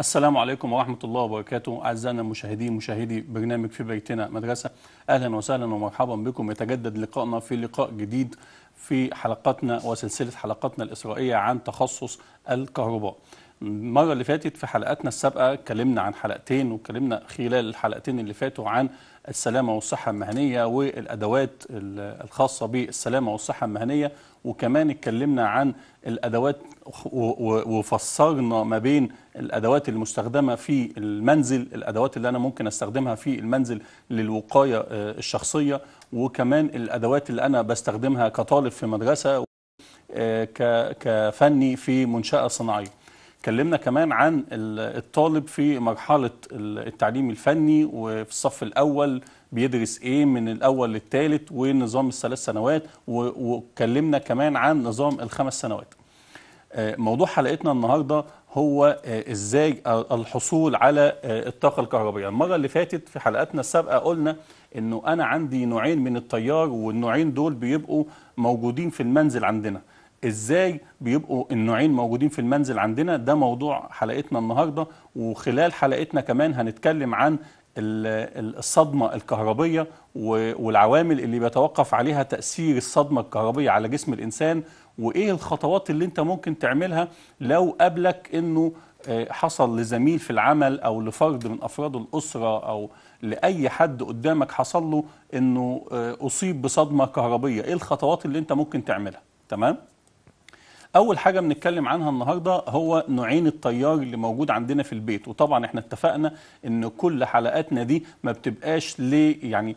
السلام عليكم ورحمة الله وبركاته أعزائنا المشاهدين مشاهدي برنامج في بيتنا مدرسة أهلا وسهلا ومرحبا بكم يتجدد لقائنا في لقاء جديد في حلقتنا وسلسلة حلقتنا الإسرائيلية عن تخصص الكهرباء المره اللي فاتت في حلقاتنا السابقه اتكلمنا عن حلقتين واتكلمنا خلال الحلقتين اللي فاتوا عن السلامه والصحه المهنيه والادوات الخاصه بالسلامه والصحه المهنيه وكمان اتكلمنا عن الادوات وفسرنا ما بين الادوات المستخدمه في المنزل الادوات اللي انا ممكن استخدمها في المنزل للوقايه آه، الشخصيه وكمان الادوات اللي انا بستخدمها كطالب في مدرسه آه، كفني في منشاه صناعيه اتكلمنا كمان عن الطالب في مرحلة التعليم الفني وفي الصف الأول بيدرس ايه من الاول للثالث ونظام الثلاث سنوات واتكلمنا كمان عن نظام الخمس سنوات آه، موضوع حلقتنا النهارده هو آه، ازاي الحصول على آه، الطاقه الكهربائيه المره اللي فاتت في حلقاتنا السابقه قلنا انه انا عندي نوعين من التيار والنوعين دول بيبقوا موجودين في المنزل عندنا ازاي بيبقوا النوعين موجودين في المنزل عندنا ده موضوع حلقتنا النهارده وخلال حلقتنا كمان هنتكلم عن الصدمة الكهربية والعوامل اللي بيتوقف عليها تأثير الصدمة الكهربية على جسم الإنسان وإيه الخطوات اللي أنت ممكن تعملها لو قابلك أنه آه، حصل لزميل في العمل أو لفرد من أفراد الأسرة أو لأي حد قدامك حصل له أنه آه، أصيب بصدمة كهربية إيه الخطوات اللي أنت ممكن تعملها تمام؟ اول حاجه بنتكلم عنها النهارده هو نوعين التيار اللي موجود عندنا في البيت وطبعا احنا اتفقنا ان كل حلقاتنا دي ما بتبقاش ليه يعني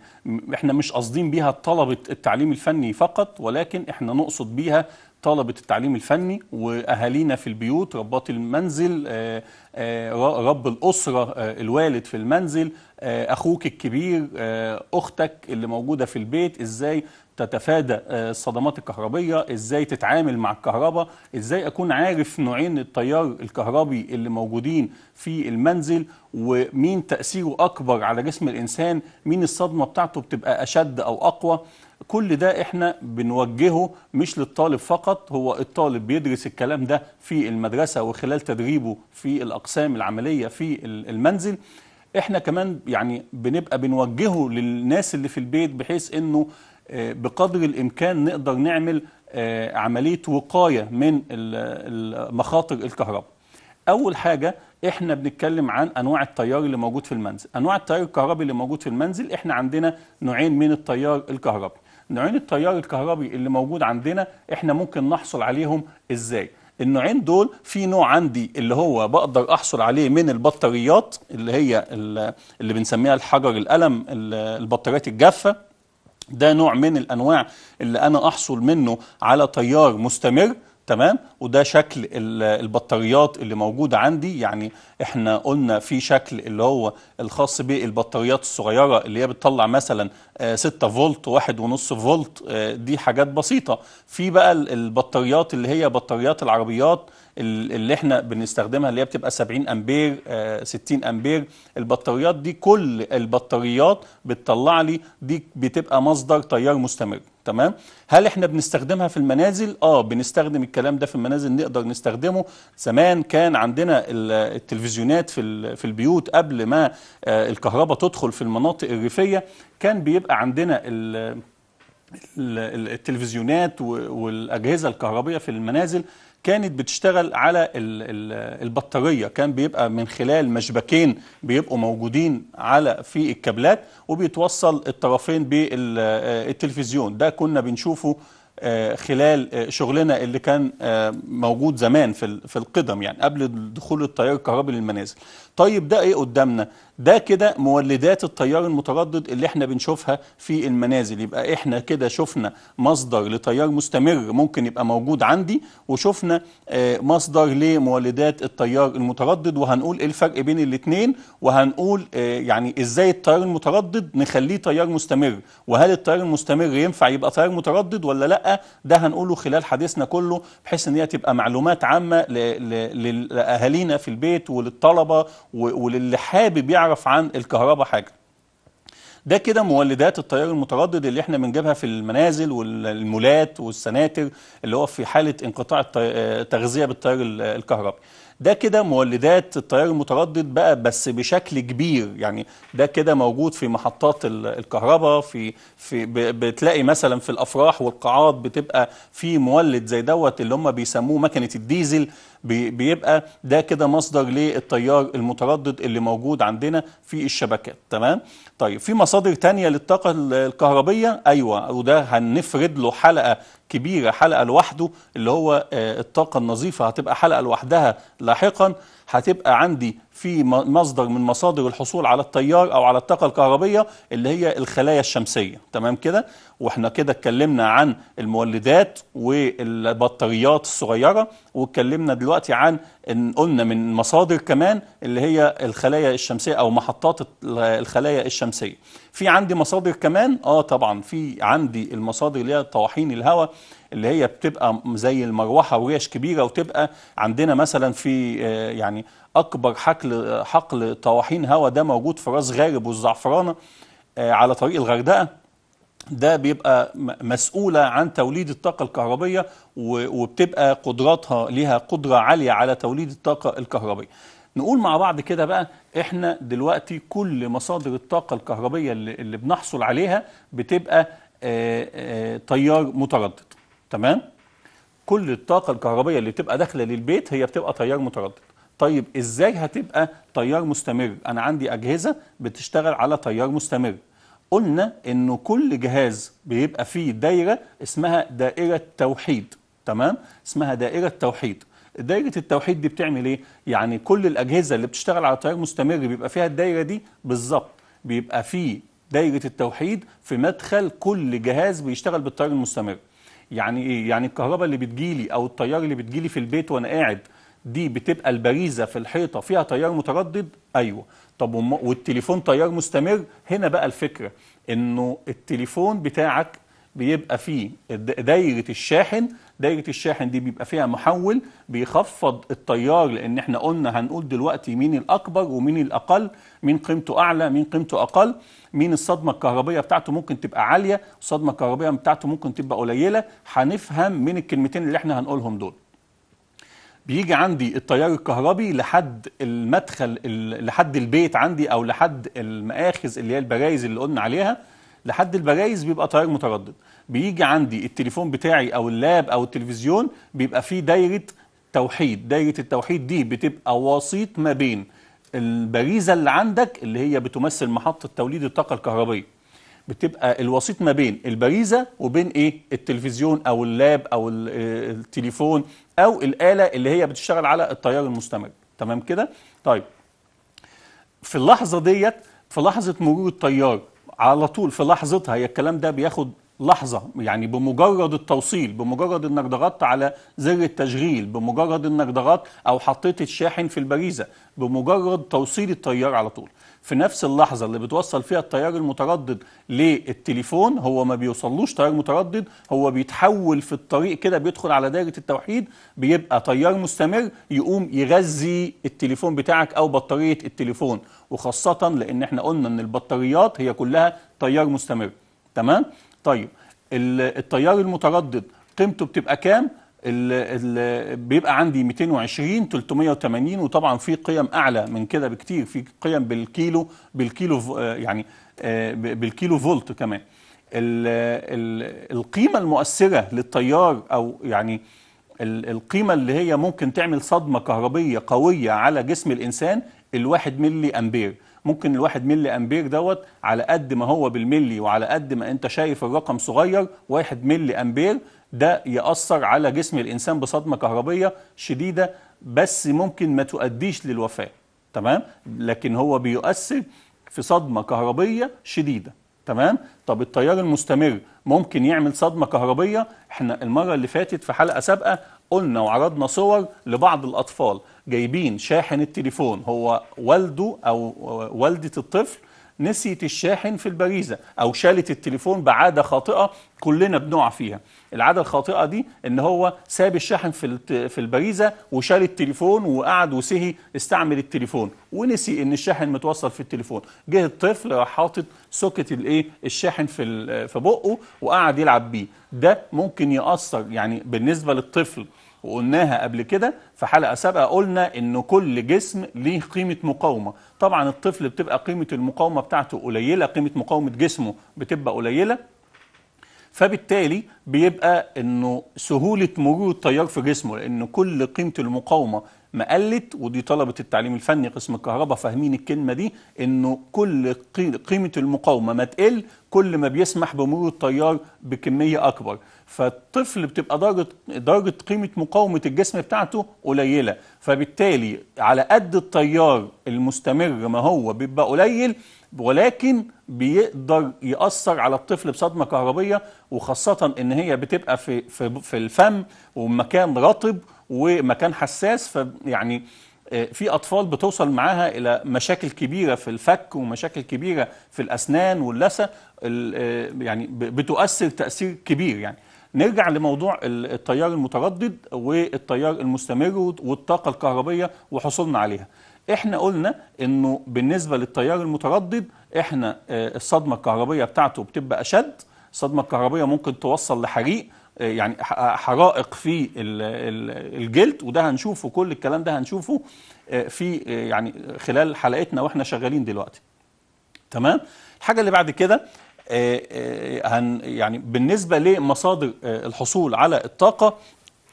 احنا مش قاصدين بيها طلبه التعليم الفني فقط ولكن احنا نقصد بيها طلبة التعليم الفني وأهالينا في البيوت ربات المنزل آه، آه، رب الأسرة آه، الوالد في المنزل أخوك الكبير أختك اللي موجودة في البيت إزاي تتفادى آه، الصدمات الكهربيه ازاي تتعامل مع الكهرباء ازاي اكون عارف نوعين التيار الكهربي اللي موجودين في المنزل ومين تاثيره اكبر على جسم الانسان مين الصدمه بتاعته بتبقى اشد او اقوى كل ده احنا بنوجهه مش للطالب فقط هو الطالب بيدرس الكلام ده في المدرسه وخلال تدريبه في الاقسام العمليه في المنزل احنا كمان يعني بنبقى بنوجهه للناس اللي في البيت بحيث انه آه، بقدر الإمكان نقدر نعمل آه، عملية وقاية من مخاطر الكهرباء أول حاجة احنا بنتكلم عن انواع التيار اللي موجود في المنزل انواع التيار الكهربي اللي موجود في المنزل احنا عندنا نوعين من التيار الكهربي نوعين التيار الكهربي اللي موجود عندنا احنا ممكن نحصل عليهم ازاي النوعين دول في نوع عندي اللي هو بقدر احصل عليه من البطاريات اللي هي اللي بنسميها الحجر القلم البطاريات الجافه ده نوع من الانواع اللي انا احصل منه على تيار مستمر تمام وده شكل البطاريات اللي موجوده عندي يعني احنا قلنا في شكل اللي هو الخاص بالبطاريات الصغيره اللي هي بتطلع مثلا 6 آه، فولت 1.5 فولت آه، دي حاجات بسيطه في بقى البطاريات اللي هي بطاريات العربيات اللي احنا بنستخدمها اللي هي بتبقى 70 امبير 60 آه، امبير البطاريات دي كل البطاريات بتطلع لي دي بتبقى مصدر تيار مستمر تمام هل احنا بنستخدمها في المنازل اه بنستخدم الكلام ده في المنازل نقدر نستخدمه زمان كان عندنا التلفزيونات في في البيوت قبل ما آه، الكهرباء تدخل في المناطق الريفيه كان بيبقى عندنا التلفزيونات والاجهزه الكهربائيه في المنازل كانت بتشتغل على البطاريه كان بيبقى من خلال مشبكين بيبقوا موجودين على في الكابلات وبيتوصل الطرفين بالتلفزيون آه، ده كنا بنشوفه آه، خلال آه، شغلنا اللي كان موجود زمان في في القدم يعني قبل دخول التيار الكهربي للمنازل طيب ده ايه قدامنا ده كده مولدات التيار المتردد اللي احنا بنشوفها في المنازل يبقى احنا كده شفنا مصدر لتيار مستمر ممكن يبقى موجود عندي وشفنا آه، مصدر لمولدات التيار المتردد وهنقول ايه الفرق بين الاثنين وهنقول آه، يعني ازاي التيار المتردد نخليه تيار مستمر وهل التيار المستمر ينفع يبقى تيار متردد ولا لا ده هنقوله خلال حديثنا كله بحيث ان هي تبقى معلومات عامه لاهالينا في البيت وللطلبه وللي حابب يعرف عن الكهرباء حاجه ده كده مولدات التيار المتردد اللي احنا بنجيبها في المنازل والمولات والسناتر اللي هو في حاله انقطاع التغذيه بالتيار الكهربي ده كده مولدات التيار المتردد بقى بس بشكل كبير يعني ده كده موجود في محطات الكهرباء في في بتلاقي مثلا في الافراح والقاعات بتبقى في مولد زي دوت اللي هم بيسموه مكنه الديزل بيبقى ده كده مصدر للتيار المتردد اللي موجود عندنا في الشبكات تمام طيب في مصادر تانية للطاقة الكهربية أيوة وده هنفرد له حلقة كبيرة حلقة لوحده اللي هو آه، الطاقة النظيفة هتبقى حلقة لوحدها لاحقا هتبقى عندي في مصدر من مصادر الحصول على التيار او على الطاقه الكهربيه اللي هي الخلايا الشمسيه تمام كده واحنا كده اتكلمنا عن المولدات والبطاريات الصغيره واتكلمنا دلوقتي عن ان قلنا من مصادر كمان اللي هي الخلايا الشمسيه او محطات الخلايا الشمسيه في عندي مصادر كمان اه طبعا في عندي المصادر اللي هي طواحين الهواء اللي هي بتبقى زي المروحه وريش كبيره وتبقى عندنا مثلا في آه، يعني اكبر حقل حقل طواحين هواء ده موجود في راس غارب والزعفرانه آه، على طريق الغردقه ده بيبقى مسؤولة عن توليد الطاقة الكهربية وبتبقى قدراتها ليها قدرة عالية على توليد الطاقة الكهربية نقول مع بعض كده بقى احنا دلوقتي كل مصادر الطاقة الكهربية اللي, بنحصل عليها بتبقى آه، تيار متردد تمام كل الطاقه الكهربائيه اللي بتبقى داخله للبيت هي بتبقى تيار متردد طيب ازاي هتبقى تيار مستمر انا عندي اجهزه بتشتغل على تيار مستمر قلنا انه كل جهاز بيبقى فيه دايره اسمها دائره توحيد تمام اسمها دائره توحيد دايره التوحيد دي بتعمل ايه يعني كل الاجهزه اللي بتشتغل على تيار مستمر بيبقى فيها الدايره دي بالظبط بيبقى فيه دايره التوحيد في مدخل كل جهاز بيشتغل بالتيار المستمر يعني ايه يعني الكهرباء اللي بتجيلي او التيار اللي بتجيلي في البيت وانا قاعد دي بتبقى البريزه في الحيطه فيها تيار متردد ايوه طب والتليفون تيار مستمر هنا بقى الفكره انه التليفون بتاعك بيبقى فيه دايره الشاحن دايره الشاحن دي بيبقى فيها محول بيخفض التيار لان احنا قلنا هنقول دلوقتي مين الاكبر ومين الاقل مين قيمته اعلى مين قيمته اقل مين الصدمه الكهربيه بتاعته ممكن تبقى عاليه الصدمه الكهربيه بتاعته ممكن تبقى قليله هنفهم من الكلمتين اللي احنا هنقولهم دول بيجي عندي التيار الكهربي لحد المدخل لحد البيت عندي او لحد المآخذ اللي هي البرايز اللي قلنا عليها لحد البرايز بيبقى تيار متردد بيجي عندي التليفون بتاعي او اللاب او التلفزيون بيبقى فيه دايره توحيد دايره التوحيد دي بتبقى وسيط ما بين البريزه اللي عندك اللي هي بتمثل محطه توليد الطاقه الكهربائيه بتبقى الوسيط ما بين البريزه وبين ايه التلفزيون او اللاب او التليفون او الاله اللي هي بتشتغل على التيار المستمر تمام كده طيب في اللحظه ديت في لحظه مرور التيار على طول في لحظتها هي الكلام ده بياخد لحظة يعني بمجرد التوصيل بمجرد انك ضغطت على زر التشغيل بمجرد انك ضغطت او حطيت الشاحن في البريزة بمجرد توصيل التيار على طول في نفس اللحظة اللي بتوصل فيها التيار المتردد للتليفون هو ما بيوصلوش تيار متردد هو بيتحول في الطريق كده بيدخل على دائرة التوحيد بيبقى تيار مستمر يقوم يغذي التليفون بتاعك او بطارية التليفون وخاصة لان احنا قلنا ان البطاريات هي كلها تيار مستمر تمام طيب التيار المتردد قيمته بتبقى كام الـ الـ بيبقى عندي 220 380 وطبعا في قيم اعلى من كده بكتير في قيم بالكيلو بالكيلو يعني آه، بالكيلو فولت كمان الـ الـ القيمه المؤثره للتيار او يعني القيمه اللي هي ممكن تعمل صدمه كهربيه قويه على جسم الانسان الواحد ملي امبير ممكن الواحد ملي امبير دوت على قد ما هو بالملي وعلى قد ما انت شايف الرقم صغير واحد ملي امبير ده يأثر على جسم الإنسان بصدمة كهربية شديدة بس ممكن ما تؤديش للوفاة تمام لكن هو بيؤثر في صدمة كهربية شديدة تمام طب التيار المستمر ممكن يعمل صدمة كهربية احنا المرة اللي فاتت في حلقة سابقة قلنا وعرضنا صور لبعض الأطفال جايبين شاحن التليفون هو والده أو والدة الطفل نسيت الشاحن في البريزة أو شالت التليفون بعادة خاطئة كلنا بنقع فيها العادة الخاطئة دي ان هو ساب الشاحن في في البريزة وشال التليفون وقعد وسهي استعمل التليفون ونسي ان الشاحن متوصل في التليفون جه الطفل راح حاطط سوكت الايه الشاحن في في بقه وقعد يلعب بيه ده ممكن يأثر يعني بالنسبة للطفل وقلناها قبل كده في حلقة سابقة قلنا ان كل جسم ليه قيمة مقاومة طبعا الطفل بتبقى قيمة المقاومة بتاعته قليلة قيمة مقاومة جسمه بتبقى قليلة فبالتالي بيبقى انه سهولة مرور التيار في جسمه لان كل قيمة المقاومة مقلت ودي طلبة التعليم الفني قسم الكهرباء فاهمين الكلمة دي انه كل قيمة المقاومة ما تقل كل ما بيسمح بمرور التيار بكمية اكبر فالطفل بتبقى درجة درجة قيمة مقاومة الجسم بتاعته قليلة فبالتالي على قد التيار المستمر ما هو بيبقى قليل ولكن بيقدر يأثر على الطفل بصدمة كهربية وخاصة إن هي بتبقى في في في الفم ومكان رطب ومكان حساس فيعني آه، في أطفال بتوصل معاها إلى مشاكل كبيرة في الفك ومشاكل كبيرة في الأسنان واللثة آه، يعني بتؤثر تأثير كبير يعني نرجع لموضوع التيار المتردد والتيار المستمر والطاقة الكهربية وحصولنا عليها احنا قلنا انه بالنسبة للتيار المتردد احنا آه، الصدمة الكهربية بتاعته بتبقى اشد الصدمة الكهربية ممكن توصل لحريق آه، يعني آه، حرائق في الجلد وده هنشوفه كل الكلام ده هنشوفه في يعني خلال حلقتنا واحنا شغالين دلوقتي تمام الحاجة اللي بعد كده آه، آه، هن يعني بالنسبة لمصادر آه، الحصول على الطاقة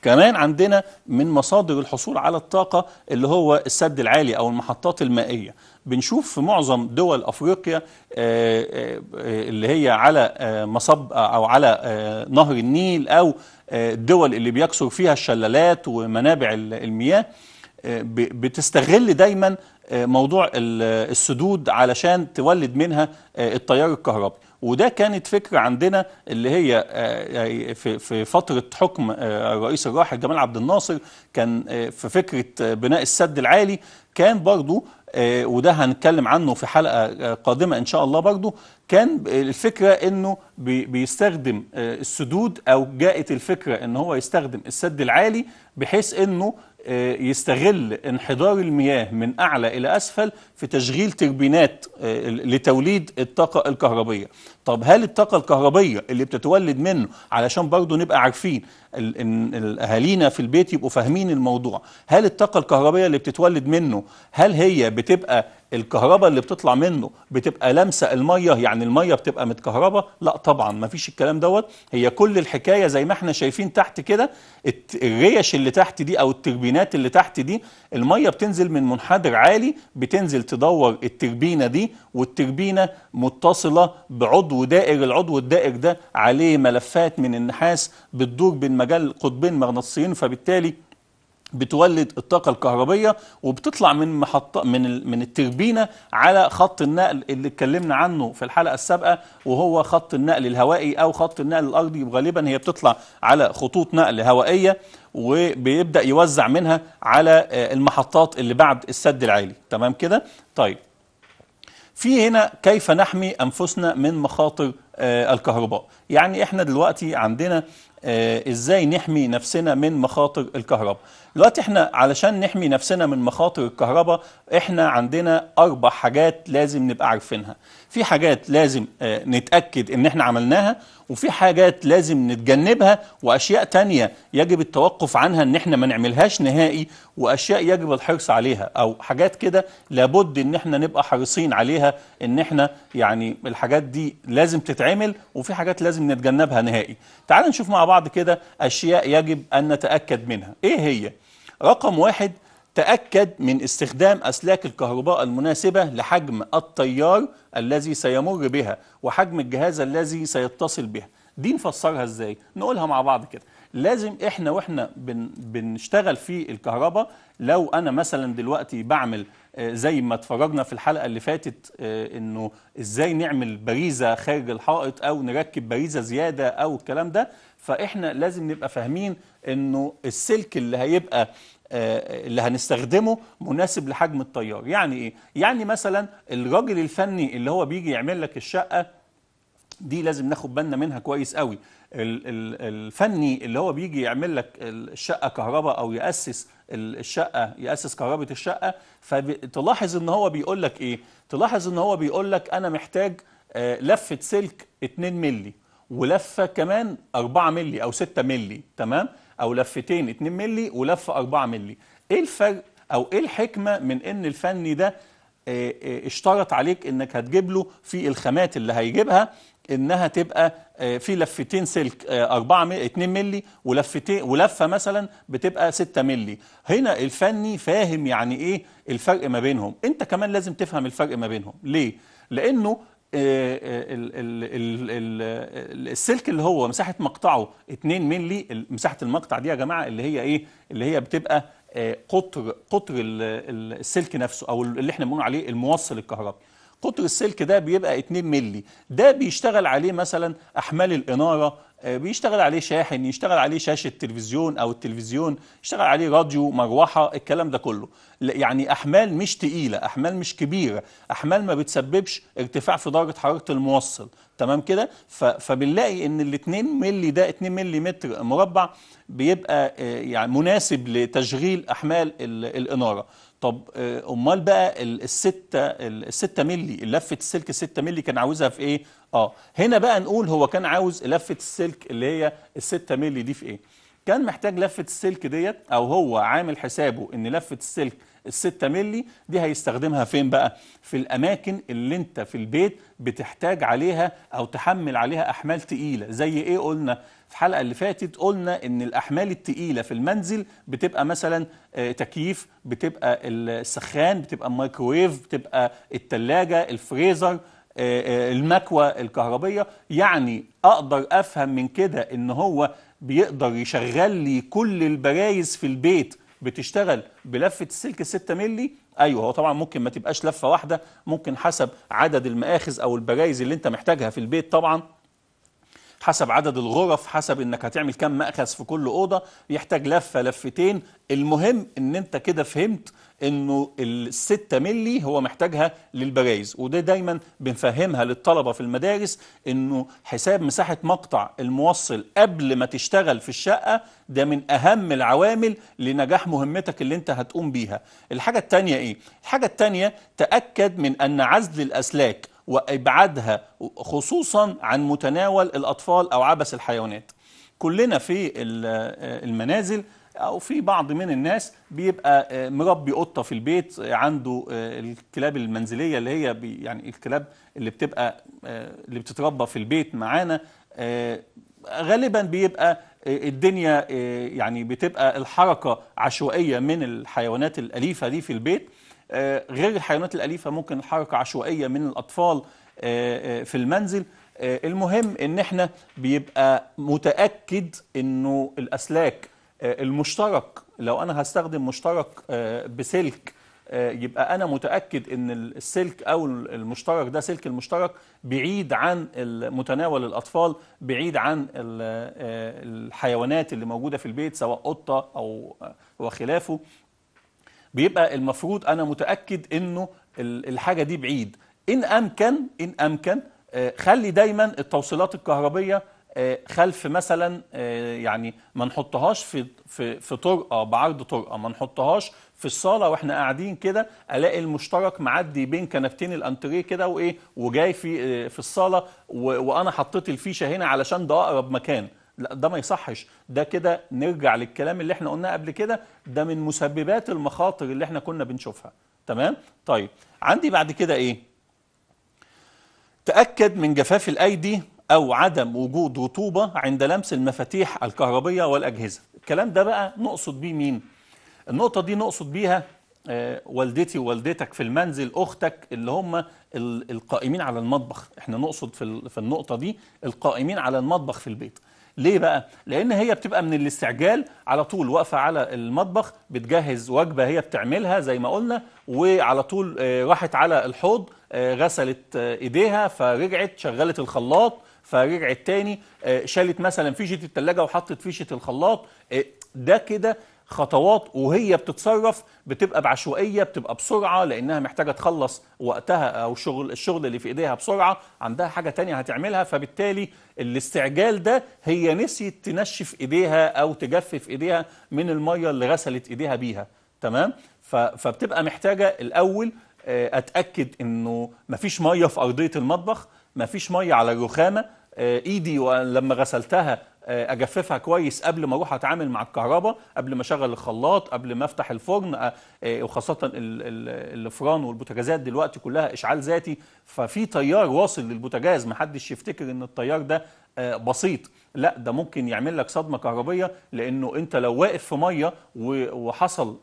كمان عندنا من مصادر الحصول على الطاقة اللي هو السد العالي أو المحطات المائية بنشوف في معظم دول أفريقيا اللي هي على مصب أو على نهر النيل أو الدول اللي بيكثر فيها الشلالات ومنابع المياه بتستغل دايما موضوع السدود علشان تولد منها التيار الكهربي وده كانت فكرة عندنا اللي هي آه، آه، في فترة حكم آه، الرئيس الراحل جمال عبد الناصر كان في فكرة بناء السد العالي كان برضو وده هنتكلم عنه في حلقة قادمة إن شاء الله برضو كان الفكرة أنه بيستخدم السدود أو جاءت الفكرة أن هو يستخدم السد العالي بحيث أنه آه، يستغل انحدار المياه من أعلى إلى أسفل في تشغيل تربينات آه، لتوليد الطاقة الكهربية طب هل الطاقة الكهربية اللي بتتولد منه علشان برضه نبقى عارفين أهالينا في البيت يبقوا فاهمين الموضوع هل الطاقة الكهربية اللي بتتولد منه هل هي بتبقى الكهرباء اللي بتطلع منه بتبقى لامسه الميه يعني الميه بتبقى متكهربه لا طبعا ما فيش الكلام دوت هي كل الحكايه زي ما احنا شايفين تحت كده الريش اللي تحت دي او التربينات اللي تحت دي الميه بتنزل من منحدر عالي بتنزل تدور التربينه دي والتربينه متصله بعضو دائر العضو الدائر ده عليه ملفات من النحاس بتدور بين مجال قطبين مغناطيسيين فبالتالي بتولد الطاقة الكهربية وبتطلع من محطة من من التربينة على خط النقل اللي اتكلمنا عنه في الحلقة السابقة وهو خط النقل الهوائي أو خط النقل الأرضي وغالبا هي بتطلع على خطوط نقل هوائية وبيبدأ يوزع منها على آه، المحطات اللي بعد السد العالي تمام كده؟ طيب في هنا كيف نحمي أنفسنا من مخاطر آه، الكهرباء يعني احنا دلوقتي عندنا آه، ازاي نحمي نفسنا من مخاطر الكهرباء دلوقتي احنا علشان نحمي نفسنا من مخاطر الكهرباء احنا عندنا اربع حاجات لازم نبقى عارفينها في حاجات لازم آه، نتأكد ان احنا عملناها وفي حاجات لازم نتجنبها واشياء تانية يجب التوقف عنها ان احنا ما نعملهاش نهائي واشياء يجب الحرص عليها او حاجات كده لابد ان احنا نبقى حريصين عليها ان احنا يعني الحاجات دي لازم تتعمل وفي حاجات لازم نتجنبها نهائي تعال نشوف مع بعض كده اشياء يجب ان نتأكد منها ايه هي رقم واحد تأكد من استخدام أسلاك الكهرباء المناسبة لحجم التيار الذي سيمر بها وحجم الجهاز الذي سيتصل بها دي نفسرها ازاي نقولها مع بعض كده لازم احنا واحنا بن بنشتغل في الكهرباء لو انا مثلا دلوقتي بعمل آه، زي ما اتفرجنا في الحلقه اللي فاتت آه، انه ازاي نعمل باريزه خارج الحائط او نركب باريزه زياده او الكلام ده فاحنا لازم نبقى فاهمين انه السلك اللي هيبقى اللي هنستخدمه مناسب لحجم التيار يعني ايه يعني مثلا الراجل الفني اللي هو بيجي يعمل لك الشقه دي لازم ناخد بالنا منها كويس قوي الفني اللي هو بيجي يعمل لك الشقه كهرباء او ياسس الشقه ياسس كهربه الشقه فتلاحظ ان هو بيقول لك ايه تلاحظ ان هو بيقول لك انا محتاج آه، لفه سلك 2 مللي ولفه كمان 4 مللي او 6 مللي تمام او لفتين 2 مللي ولفه 4 مللي ايه الفرق او ايه الحكمه من ان الفني ده آه، آه، اشترط عليك انك هتجيب له في الخامات اللي هيجيبها انها تبقى آه، في لفتين سلك 4 2 مللي ولفتين ولفه مثلا بتبقى 6 مللي هنا الفني فاهم يعني ايه الفرق ما بينهم انت كمان لازم تفهم الفرق ما بينهم ليه لانه آه، آه، السلك اللي هو مساحه مقطعه 2 مللي مساحه المقطع دي يا جماعه اللي هي ايه اللي هي بتبقى آه، قطر قطر السلك نفسه او اللي احنا بنقول عليه الموصل الكهربي قطر السلك ده بيبقى 2 مللي ده بيشتغل عليه مثلا احمال الاناره آه، بيشتغل عليه شاحن يشتغل عليه شاشة تلفزيون أو التلفزيون يشتغل عليه راديو مروحة الكلام ده كله يعني أحمال مش تقيلة أحمال مش كبيرة أحمال ما بتسببش ارتفاع في درجة حرارة الموصل تمام كده فبنلاقي ان ال 2 مللي ده 2 مللي متر مربع بيبقى آه، يعني مناسب لتشغيل احمال الاناره طب آه، امال بقى الستة الستة ملي لفة السلك الستة ملي كان عاوزها في ايه اه هنا بقى نقول هو كان عاوز لفة السلك اللي هي الستة ملي دي في ايه كان محتاج لفة السلك ديت او هو عامل حسابه ان لفة السلك الستة ملي دي هيستخدمها فين بقى في الأماكن اللي أنت في البيت بتحتاج عليها أو تحمل عليها أحمال تقيلة زي إيه قلنا في الحلقة اللي فاتت قلنا إن الأحمال التقيلة في المنزل بتبقى مثلا آه، تكييف بتبقى السخان بتبقى الميكرويف بتبقى التلاجة الفريزر آه، آه، المكوى الكهربية يعني أقدر أفهم من كده إن هو بيقدر يشغل لي كل البرايز في البيت بتشتغل بلفه السلك 6 مللي ايوه هو طبعا ممكن ما تبقاش لفه واحده ممكن حسب عدد المآخذ او البرايز اللي انت محتاجها في البيت طبعا حسب عدد الغرف حسب انك هتعمل كم مأخذ في كل اوضه يحتاج لفه لفتين المهم ان انت كده فهمت انه الستة ملي هو محتاجها للبرايز وده دايما بنفهمها للطلبة في المدارس انه حساب مساحة مقطع الموصل قبل ما تشتغل في الشقة ده من اهم العوامل لنجاح مهمتك اللي انت هتقوم بيها الحاجة التانية ايه؟ الحاجة التانية تأكد من ان عزل الاسلاك وابعادها خصوصا عن متناول الاطفال او عبث الحيوانات كلنا في المنازل او في بعض من الناس بيبقى آه، مربي قطه في البيت آه، عنده آه، الكلاب المنزليه اللي هي يعني الكلاب اللي بتبقى اللي بتتربى في البيت معانا غالبا بيبقى الدنيا يعني بتبقى الحركه عشوائيه من الحيوانات الاليفه دي في البيت غير الحيوانات الاليفه ممكن الحركه عشوائيه من الاطفال في المنزل المهم ان احنا بيبقى متاكد انه الاسلاك آه، المشترك لو انا هستخدم مشترك آه، بسلك آه، يبقى انا متاكد ان السلك او المشترك ده سلك المشترك بعيد عن متناول الاطفال بعيد عن الحيوانات اللي موجوده في البيت سواء قطه او وخلافه بيبقى المفروض انا متاكد انه الحاجه دي بعيد ان امكن ان امكن خلي دايما التوصيلات الكهربيه آه، خلف مثلا آه، يعني ما نحطهاش في في في طرقه بعرض طرقه ما نحطهاش في الصاله واحنا قاعدين كده الاقي المشترك معدي بين كنبتين الانتريه كده وايه وجاي في آه، في الصاله وانا حطيت الفيشه هنا علشان ده اقرب مكان لا ده ما يصحش ده كده نرجع للكلام اللي احنا قلناه قبل كده ده من مسببات المخاطر اللي احنا كنا بنشوفها تمام طيب عندي بعد كده ايه تاكد من جفاف الايدي أو عدم وجود رطوبة عند لمس المفاتيح الكهربية والأجهزة الكلام ده بقى نقصد بيه مين؟ النقطة دي نقصد بيها آه، والدتي ووالدتك في المنزل أختك اللي هم القائمين على المطبخ احنا نقصد في النقطة دي القائمين على المطبخ في البيت ليه بقى؟ لأن هي بتبقى من الاستعجال على طول واقفة على المطبخ بتجهز وجبة هي بتعملها زي ما قلنا وعلى طول آه، راحت على الحوض آه، غسلت إيديها فرجعت شغلت الخلاط فرجعت تاني آه، شالت مثلا فيشه الثلاجه وحطت فيشه الخلاط آه، ده كده خطوات وهي بتتصرف بتبقى بعشوائيه بتبقى بسرعه لانها محتاجه تخلص وقتها او شغل الشغل اللي في ايديها بسرعه عندها حاجه تانية هتعملها فبالتالي الاستعجال ده هي نسيت تنشف ايديها او تجفف ايديها من الميه اللي غسلت ايديها بيها تمام فبتبقى محتاجه الاول آه، اتاكد انه مفيش ميه في ارضيه المطبخ ما فيش ميه على الرخامه آه، ايدي لما غسلتها آه، اجففها كويس قبل ما اروح اتعامل مع الكهرباء قبل ما اشغل الخلاط قبل ما افتح الفرن آه، وخاصه الفران والبوتاجازات دلوقتي كلها اشعال ذاتي ففي تيار واصل للبوتاجاز حدش يفتكر ان التيار ده بسيط لا ده ممكن يعمل لك صدمه كهربيه لانه انت لو واقف في ميه وحصل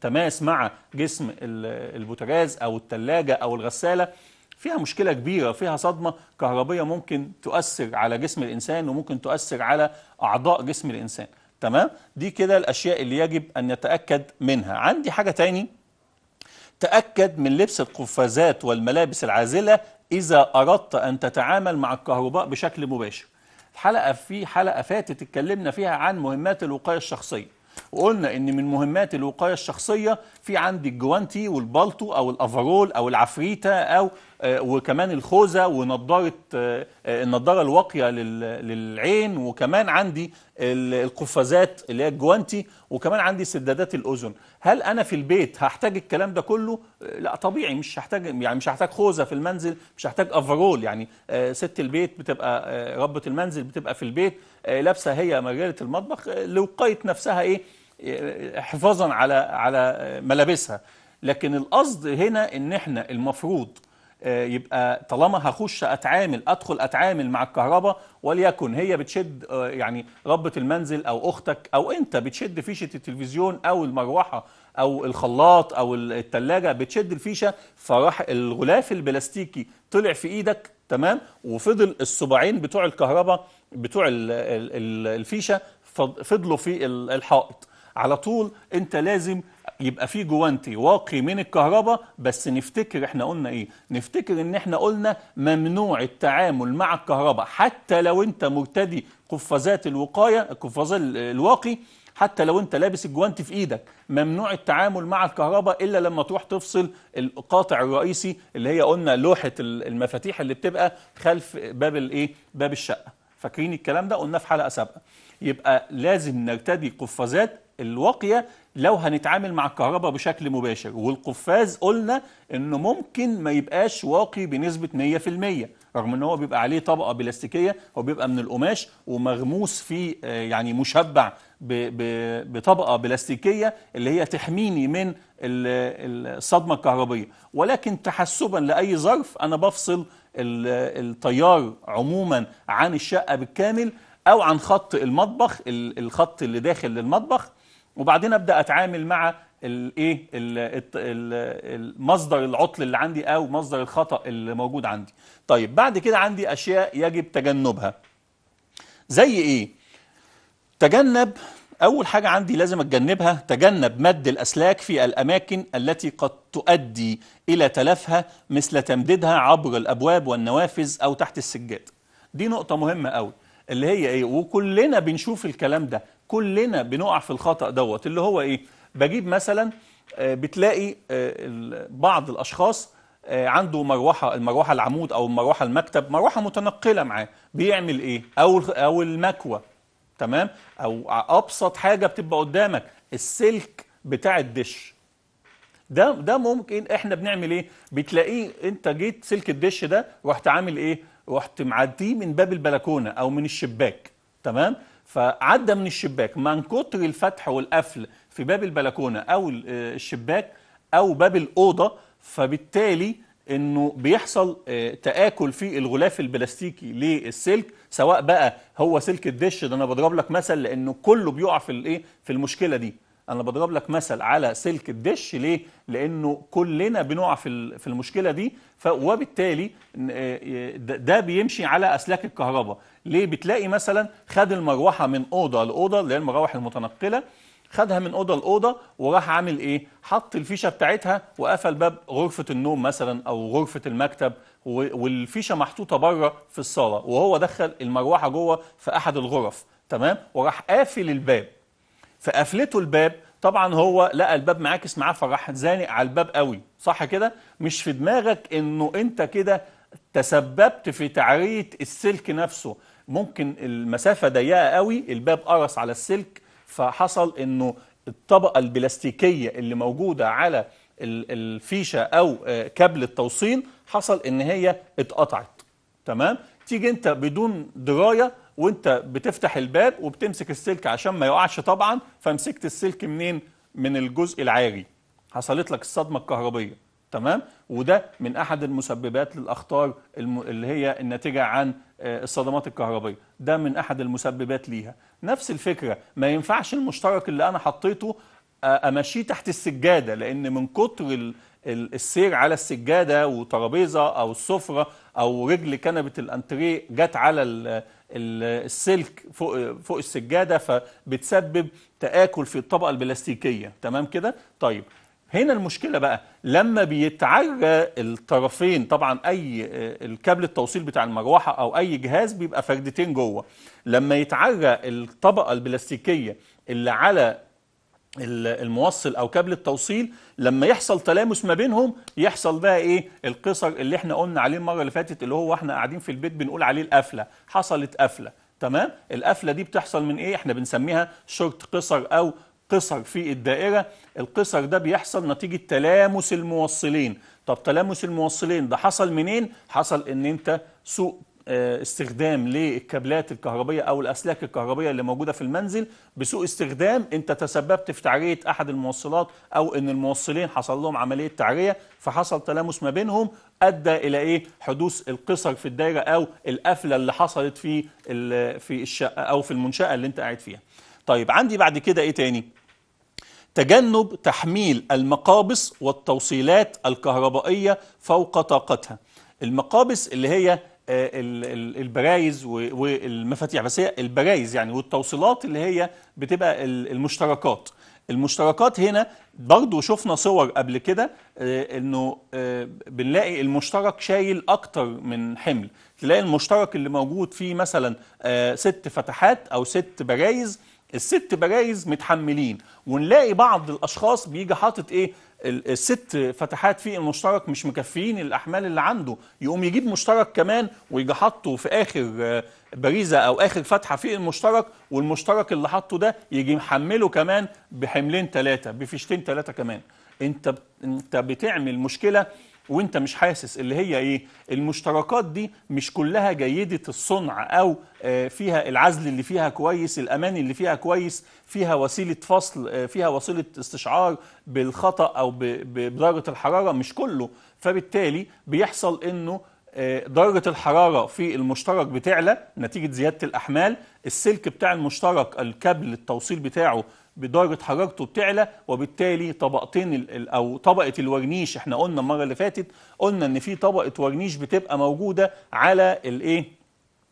تماس مع جسم البوتاجاز او الثلاجه او الغساله فيها مشكلة كبيرة فيها صدمة كهربية ممكن تؤثر على جسم الإنسان وممكن تؤثر على أعضاء جسم الإنسان تمام دي كده الأشياء اللي يجب أن نتأكد منها عندي حاجة تاني تأكد من لبس القفازات والملابس العازلة إذا أردت أن تتعامل مع الكهرباء بشكل مباشر الحلقة في حلقة فاتت اتكلمنا فيها عن مهمات الوقاية الشخصية وقلنا ان من مهمات الوقايه الشخصيه في عندي الجوانتي والبالطو او الافرول او العفريته او آه، وكمان الخوذه ونضاره آه، آه، النضاره الواقيه للعين وكمان عندي القفازات اللي هي الجوانتي وكمان عندي سدادات الاذن هل انا في البيت هحتاج الكلام ده كله لا طبيعي مش هحتاج يعني مش هحتاج خوذه في المنزل مش هحتاج افرول يعني ست البيت بتبقى ربه المنزل بتبقى في البيت لابسه هي مجاله المطبخ لوقايه نفسها ايه حفاظا على على ملابسها لكن القصد هنا ان احنا المفروض آه، يبقى طالما هخش اتعامل ادخل اتعامل مع الكهرباء وليكن هي بتشد آه، يعني ربة المنزل او اختك او انت بتشد فيشه التلفزيون او المروحه او الخلاط او الثلاجه بتشد الفيشه فراح الغلاف البلاستيكي طلع في ايدك تمام وفضل الصباعين بتوع الكهرباء بتوع الفيشه فضلوا في الحائط على طول انت لازم يبقى في جوانتي واقي من الكهرباء بس نفتكر احنا قلنا ايه نفتكر ان احنا قلنا ممنوع التعامل مع الكهرباء حتى لو انت مرتدي قفازات الوقايه القفازات الواقي حتى لو انت لابس الجوانتي في ايدك ممنوع التعامل مع الكهرباء الا لما تروح تفصل القاطع الرئيسي اللي هي قلنا لوحه المفاتيح اللي بتبقى خلف باب الايه باب الشقه فاكرين الكلام ده قلناه في حلقه سابقه يبقى لازم نرتدي قفازات الواقيه لو هنتعامل مع الكهرباء بشكل مباشر والقفاز قلنا انه ممكن ما يبقاش واقي بنسبه 100% رغم ان هو بيبقى عليه طبقه بلاستيكيه هو بيبقى من القماش ومغموس فيه آه، يعني مشبع بطبقه بلاستيكيه اللي هي تحميني من الصدمه الكهربيه ولكن تحسبا لاي ظرف انا بفصل التيار عموما عن الشقه بالكامل او عن خط المطبخ الخط اللي داخل للمطبخ وبعدين ابدا اتعامل مع الايه مصدر العطل اللي عندي او مصدر الخطا اللي موجود عندي طيب بعد كده عندي اشياء يجب تجنبها زي ايه تجنب اول حاجه عندي لازم اتجنبها تجنب مد الاسلاك في الاماكن التي قد تؤدي الى تلفها مثل تمديدها عبر الابواب والنوافذ او تحت السجاد دي نقطه مهمه قوي اللي هي ايه وكلنا بنشوف الكلام ده كلنا بنقع في الخطأ دوت اللي هو إيه بجيب مثلا آه، بتلاقي آه، بعض الأشخاص آه، عنده مروحة المروحة العمود أو المروحة المكتب مروحة متنقلة معاه بيعمل إيه أو أو المكوى تمام أو أبسط حاجة بتبقى قدامك السلك بتاع الدش ده ده ممكن احنا بنعمل ايه بتلاقيه انت جيت سلك الدش ده رحت عامل ايه رحت معديه من باب البلكونه او من الشباك تمام فعدى من الشباك من كتر الفتح والقفل في باب البلكونه او آه، الشباك او باب الاوضه فبالتالي انه بيحصل آه، تاكل في الغلاف البلاستيكي للسلك سواء بقى هو سلك الدش ده انا بضرب لك مثل لانه كله بيقع في الايه في المشكله دي انا بضرب لك مثل على سلك الدش ليه لانه كلنا بنقع في في المشكله دي وبالتالي آه، ده بيمشي على اسلاك الكهرباء ليه بتلاقي مثلا خد المروحه من اوضه لاوضه اللي هي المراوح المتنقله خدها من اوضه لاوضه وراح عامل ايه حط الفيشه بتاعتها وقفل باب غرفه النوم مثلا او غرفه المكتب والفيشه محطوطه بره في الصاله وهو دخل المروحه جوه في احد الغرف تمام وراح قافل الباب فقفلته الباب طبعا هو لقى الباب معاكس معاه فراح زانق على الباب قوي صح كده مش في دماغك انه انت كده تسببت في تعريه السلك نفسه ممكن المسافه ضيقه قوي الباب قرص على السلك فحصل انه الطبقه البلاستيكيه اللي موجوده على الفيشه او كابل التوصيل حصل ان هي اتقطعت تمام تيجي انت بدون درايه وانت بتفتح الباب وبتمسك السلك عشان ما يقعش طبعا فمسكت السلك منين من الجزء العاري حصلت لك الصدمه الكهربيه تمام وده من احد المسببات للاخطار اللي هي الناتجه عن آه، الصدمات الكهربيه ده من احد المسببات ليها نفس الفكره ما ينفعش المشترك اللي انا حطيته آه، امشيه تحت السجاده لان من كتر ال... السير على السجاده وترابيزه او السفره او رجل كنبه الانتريه جت على السلك فوق فوق السجاده فبتسبب تاكل في الطبقه البلاستيكيه تمام كده طيب هنا المشكلة بقى لما بيتعرى الطرفين طبعا أي الكابل التوصيل بتاع المروحة أو أي جهاز بيبقى فردتين جوه لما يتعرى الطبقة البلاستيكية اللي على الموصل او كابل التوصيل لما يحصل تلامس ما بينهم يحصل بقى ايه القصر اللي احنا قلنا عليه المره اللي فاتت اللي هو احنا قاعدين في البيت بنقول عليه القفله حصلت قفله تمام القفله دي بتحصل من ايه احنا بنسميها شورت قصر او قصر في الدائره القصر ده بيحصل نتيجه تلامس الموصلين طب تلامس الموصلين ده حصل منين حصل ان انت سوق آه، استخدام للكابلات الكهربيه او الاسلاك الكهربيه اللي موجوده في المنزل بسوء استخدام انت تسببت في تعريه احد الموصلات او ان الموصلين حصل لهم عمليه تعريه فحصل تلامس ما بينهم ادى الى ايه حدوث القصر في الدايره او القفله اللي حصلت في في الشقه او في المنشاه اللي انت قاعد فيها طيب عندي بعد كده ايه تاني تجنب تحميل المقابس والتوصيلات الكهربائيه فوق طاقتها المقابس اللي هي آه، البرايز والمفاتيح بس هي البرايز يعني والتوصيلات اللي هي بتبقى المشتركات المشتركات هنا برضو شفنا صور قبل كده آه، انه آه، بنلاقي المشترك شايل اكتر من حمل تلاقي المشترك اللي موجود فيه مثلا ست فتحات او ست برايز الست برايز متحملين ونلاقي بعض الاشخاص بيجي حاطط ايه الست فتحات في المشترك مش مكفيين الاحمال اللي عنده يقوم يجيب مشترك كمان ويجي حاطه في اخر آه، بريزه او اخر فتحه في المشترك والمشترك اللي حاطه ده يجي محمله كمان بحملين ثلاثه بفيشتين ثلاثه كمان انت انت بتعمل مشكله وانت مش حاسس اللي هي ايه المشتركات دي مش كلها جيده الصنع او آه، فيها العزل اللي فيها كويس الامان اللي فيها كويس فيها وسيله فصل آه، فيها وسيله استشعار بالخطا او بدرجه الحراره مش كله فبالتالي بيحصل انه آه، درجة الحرارة في المشترك بتعلى نتيجة زيادة الأحمال السلك بتاع المشترك الكابل التوصيل بتاعه بدرجه حرارته بتعلى وبالتالي طبقتين او طبقه الورنيش احنا قلنا المره اللي فاتت قلنا ان في طبقه ورنيش بتبقى موجوده على الايه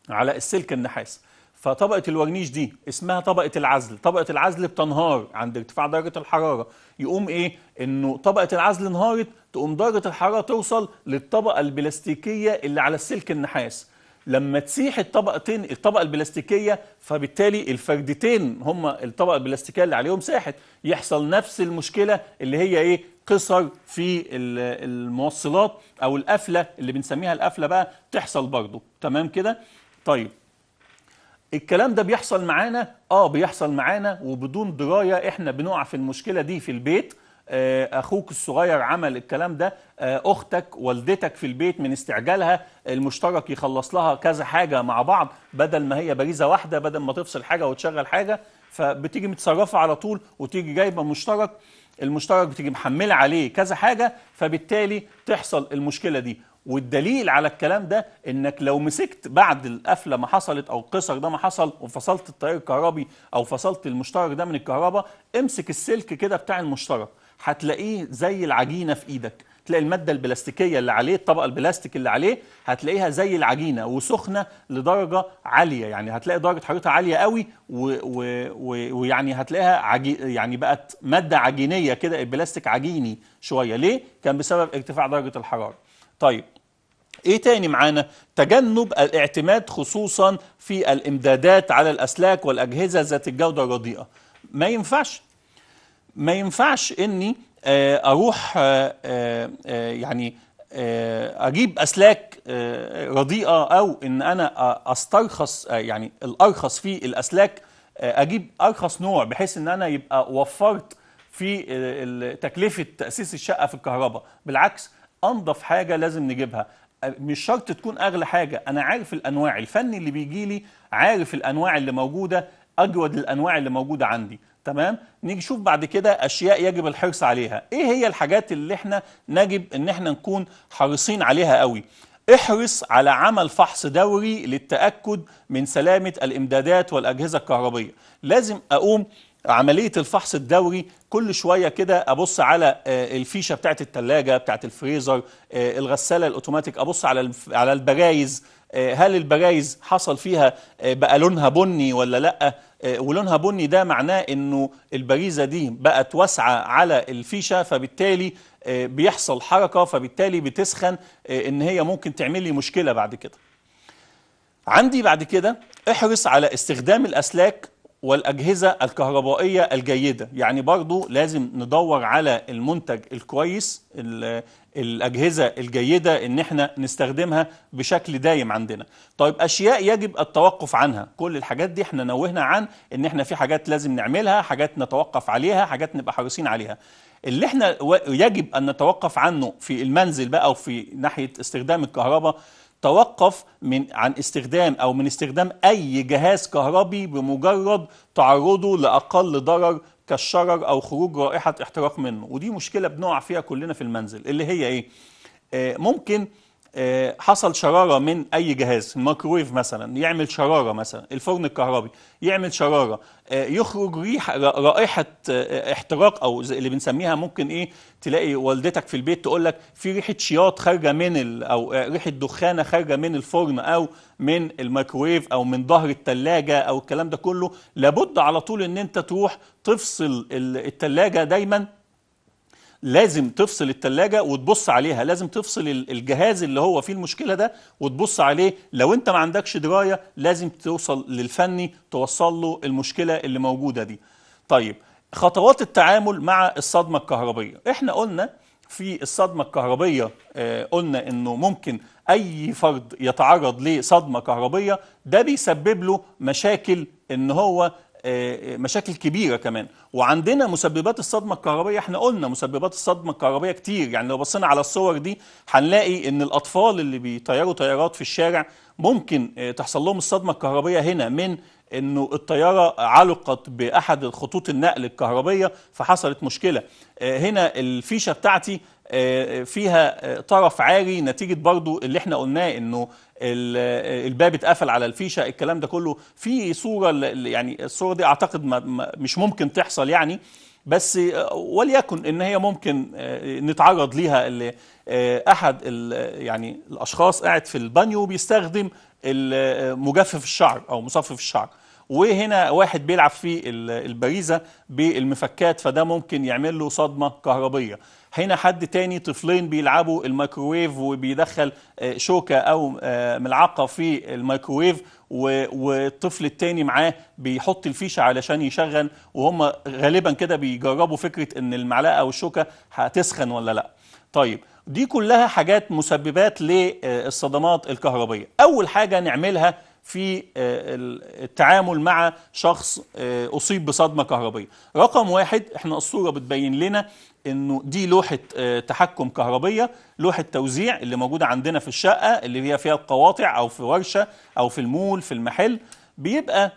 على السلك النحاس فطبقه الورنيش دي اسمها طبقه العزل طبقه العزل بتنهار عند ارتفاع درجه الحراره يقوم ايه انه طبقه العزل انهارت تقوم درجه الحراره توصل للطبقه البلاستيكيه اللي على السلك النحاس لما تسيح الطبقتين الطبقه البلاستيكيه فبالتالي الفردتين هما الطبقه البلاستيكيه اللي عليهم ساحت يحصل نفس المشكله اللي هي ايه قصر في الموصلات او القفله اللي بنسميها القفله بقى تحصل برضه تمام كده طيب الكلام ده بيحصل معانا اه بيحصل معانا وبدون درايه احنا بنقع في المشكله دي في البيت آه، اخوك الصغير عمل الكلام ده آه، اختك والدتك في البيت من استعجالها المشترك يخلص لها كذا حاجه مع بعض بدل ما هي باريزه واحده بدل ما تفصل حاجه وتشغل حاجه فبتيجي متصرفه على طول وتيجي جايبه مشترك المشترك بتيجي محمله عليه كذا حاجه فبالتالي تحصل المشكله دي والدليل على الكلام ده انك لو مسكت بعد القفله ما حصلت او القصر ده ما حصل وفصلت التيار الكهربي او فصلت المشترك ده من الكهرباء امسك السلك كده بتاع المشترك هتلاقيه زي العجينه في ايدك تلاقي الماده البلاستيكيه اللي عليه الطبقه البلاستيك اللي عليه هتلاقيها زي العجينه وسخنه لدرجه عاليه يعني هتلاقي درجه حرارتها عاليه قوي ويعني هتلاقيها عجي يعني بقت ماده عجينيه كده البلاستيك عجيني شويه ليه كان بسبب ارتفاع درجه الحراره طيب ايه تاني معانا تجنب الاعتماد خصوصا في الامدادات على الاسلاك والاجهزه ذات الجوده الرديئه ما ينفعش ما ينفعش اني آه، اروح آه، آه، يعني اجيب اسلاك رديئه او ان انا استرخص يعني الارخص في الاسلاك اجيب ارخص نوع بحيث ان انا يبقى وفرت في تكلفه تاسيس الشقه في الكهرباء بالعكس انضف حاجه لازم نجيبها مش شرط تكون اغلى حاجه انا عارف الانواع الفني اللي بيجي لي عارف الانواع اللي موجوده اجود الانواع اللي موجوده عندي تمام نيجي نشوف بعد كده اشياء يجب الحرص عليها ايه هي الحاجات اللي احنا نجب ان احنا نكون حريصين عليها قوي احرص على عمل فحص دوري للتاكد من سلامه الامدادات والاجهزه الكهربيه لازم اقوم عمليه الفحص الدوري كل شويه كده ابص على آه، الفيشه بتاعه الثلاجه بتاعه الفريزر آه، الغساله الاوتوماتيك ابص على على البرايز آه، هل البرايز حصل فيها بقى لونها بني ولا لا آه، ولونها بني ده معناه انه البريزه دي بقت واسعه على الفيشه فبالتالي آه، بيحصل حركه فبالتالي بتسخن آه، ان هي ممكن تعمل لي مشكله بعد كده عندي بعد كده احرص على استخدام الاسلاك والأجهزة الكهربائية الجيدة يعني برضو لازم ندور على المنتج الكويس الأجهزة الجيدة إن إحنا نستخدمها بشكل دايم عندنا طيب أشياء يجب التوقف عنها كل الحاجات دي إحنا نوهنا عن إن إحنا في حاجات لازم نعملها حاجات نتوقف عليها حاجات نبقى حريصين عليها اللي إحنا يجب أن نتوقف عنه في المنزل بقى وفي ناحية استخدام الكهرباء توقف من عن استخدام او من استخدام اي جهاز كهربي بمجرد تعرضه لاقل ضرر كالشرر او خروج رائحه احتراق منه ودي مشكله بنقع فيها كلنا في المنزل اللي هي ايه آه ممكن آه، حصل شراره من اي جهاز الميكرويف مثلا يعمل شراره مثلا الفرن الكهربي يعمل شراره آه، يخرج ريحه رائحه آه، احتراق او اللي بنسميها ممكن ايه تلاقي والدتك في البيت تقول لك في ريحه شياط خارجه من او ريحه دخانه خارجه من الفرن او من الميكرويف او من ظهر الثلاجه او الكلام ده كله لابد على طول ان انت تروح تفصل الثلاجه دايما لازم تفصل التلاجة وتبص عليها لازم تفصل الجهاز اللي هو فيه المشكلة ده وتبص عليه لو انت ما عندكش دراية لازم توصل للفني توصل له المشكلة اللي موجودة دي طيب خطوات التعامل مع الصدمة الكهربية احنا قلنا في الصدمة الكهربية آه، قلنا انه ممكن اي فرد يتعرض لصدمة كهربية ده بيسبب له مشاكل ان هو آه، آه، مشاكل كبيره كمان وعندنا مسببات الصدمه الكهربية احنا قلنا مسببات الصدمه الكهربية كتير يعني لو بصينا على الصور دي هنلاقي ان الاطفال اللي بيطيروا طيارات في الشارع ممكن آه، تحصل لهم الصدمه الكهربية هنا من انه الطياره علقت باحد خطوط النقل الكهربيه فحصلت مشكله آه، هنا الفيشه بتاعتي آه، فيها آه، طرف عاري نتيجه برضو اللي احنا قلناه انه الباب اتقفل على الفيشه الكلام ده كله في صوره يعني الصوره دي اعتقد مش ممكن تحصل يعني بس وليكن ان هي ممكن نتعرض ليها احد يعني الاشخاص قاعد في البانيو بيستخدم مجفف الشعر او مصفف الشعر وهنا واحد بيلعب في البريزه بالمفكات فده ممكن يعمل له صدمه كهربيه هنا حد تاني طفلين بيلعبوا الميكروويف وبيدخل آه، شوكه او آه، ملعقه في الميكروويف والطفل التاني معاه بيحط الفيشه علشان يشغل وهم غالبا كده بيجربوا فكره ان المعلقه او الشوكة هتسخن ولا لا طيب دي كلها حاجات مسببات للصدمات الكهربيه اول حاجه نعملها في آه، التعامل مع شخص آه، اصيب بصدمه كهربيه رقم واحد احنا الصوره بتبين لنا انه دي لوحه آه، تحكم كهربيه لوحه توزيع اللي موجوده عندنا في الشقه اللي هي فيها القواطع او في ورشه او في المول في المحل بيبقى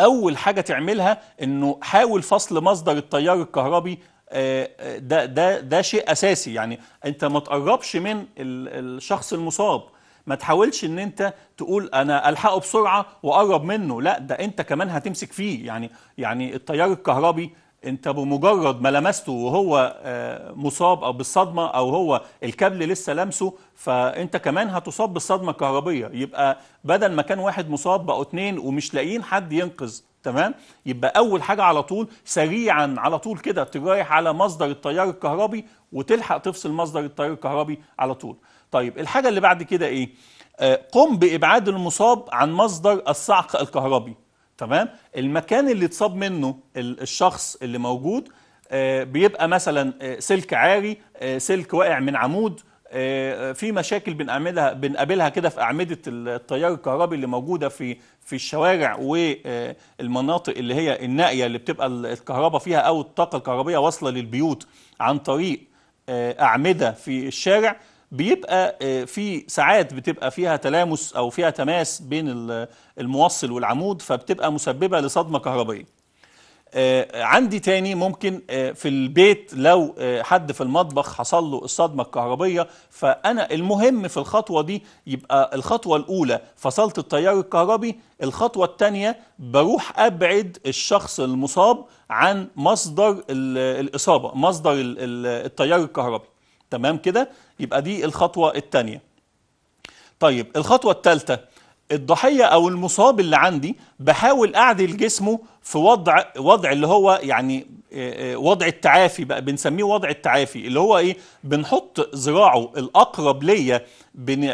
اول حاجه تعملها انه حاول فصل مصدر التيار الكهربي آه، آه، ده ده ده شيء اساسي يعني انت ما تقربش من الشخص المصاب ما تحاولش ان انت تقول انا الحقه بسرعه واقرب منه لا ده انت كمان هتمسك فيه يعني يعني التيار الكهربي انت بمجرد ما لمسته وهو آه، مصاب او بالصدمه او هو الكابل لسه لامسه فانت كمان هتصاب بالصدمه الكهربيه يبقى بدل ما كان واحد مصاب بقوا اتنين ومش لاقيين حد ينقذ تمام يبقى اول حاجه على طول سريعا على طول كده ترايح على مصدر التيار الكهربي وتلحق تفصل مصدر التيار الكهربي على طول طيب الحاجه اللي بعد كده ايه آه، قم بابعاد المصاب عن مصدر الصعق الكهربي تمام المكان اللي اتصاب منه الشخص اللي موجود آه، بيبقى مثلا آه، سلك عاري آه، سلك واقع من عمود في مشاكل بنعملها بنقابلها كده في اعمده التيار الكهربي اللي موجوده في في الشوارع والمناطق اللي هي النائيه اللي بتبقى الكهرباء فيها او الطاقه الكهربيه واصله للبيوت عن طريق اعمده في الشارع بيبقى آه، في ساعات بتبقى فيها تلامس او فيها تماس بين الموصل والعمود فبتبقى مسببه لصدمه كهربائيه آه، عندي تاني ممكن آه، في البيت لو حد في المطبخ حصل له الصدمة الكهربية فأنا المهم في الخطوة دي يبقى الخطوة الأولى فصلت التيار الكهربي الخطوة التانية بروح أبعد الشخص المصاب عن مصدر الإصابة مصدر التيار الكهربي تمام كده يبقى دي الخطوة الثانية طيب الخطوة الثالثة الضحية أو المصاب اللي عندي بحاول أعدل جسمه في وضع وضع اللي هو يعني آه، آه، وضع التعافي بقى بنسميه وضع التعافي اللي هو إيه بنحط ذراعه الأقرب ليا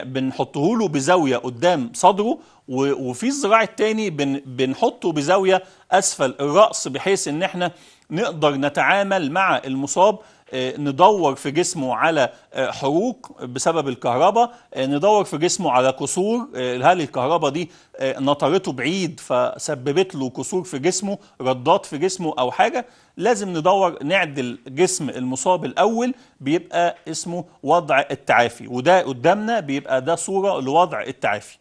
بنحطه له بزاوية قدام صدره وفي الذراع التاني بنحطه بزاوية أسفل الرأس بحيث إن إحنا نقدر نتعامل مع المصاب آه، ندور في جسمه على آه، حروق بسبب الكهرباء آه، ندور في جسمه على كسور هل الكهرباء دي نطرته بعيد فسببت له كسور في جسمه ردات في جسمه أو حاجة لازم ندور نعدل جسم المصاب الأول بيبقى اسمه وضع التعافي وده قدامنا بيبقى ده صورة لوضع التعافي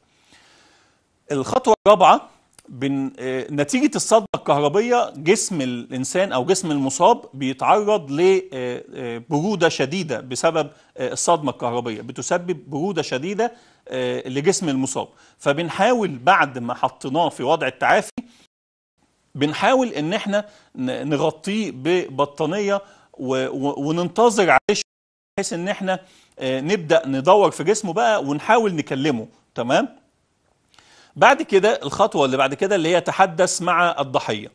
الخطوة الرابعة بن... آه، نتيجة الصدمة الكهربية جسم الإنسان أو جسم المصاب بيتعرض لبرودة آه، آه، شديدة بسبب الصدمة الكهربية بتسبب برودة شديدة لجسم المصاب فبنحاول بعد ما حطيناه في وضع التعافي بنحاول إن احنا نغطيه ببطانية و... وننتظر عليه بحيث إن احنا نبدأ ندور في جسمه بقى ونحاول نكلمه تمام؟ بعد كده الخطوة اللي بعد كده اللي هي تحدث مع الضحية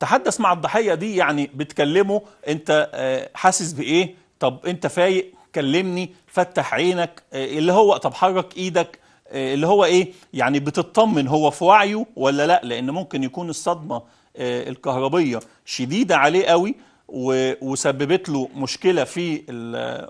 تحدث مع الضحية دي يعني بتكلمه انت آه، حاسس بايه طب انت فايق كلمني فتح عينك آه، اللي هو طب حرك ايدك آه، اللي هو ايه يعني بتطمن هو في وعيه ولا لا لان ممكن يكون الصدمة الكهربية شديدة عليه قوي وسببت له مشكله في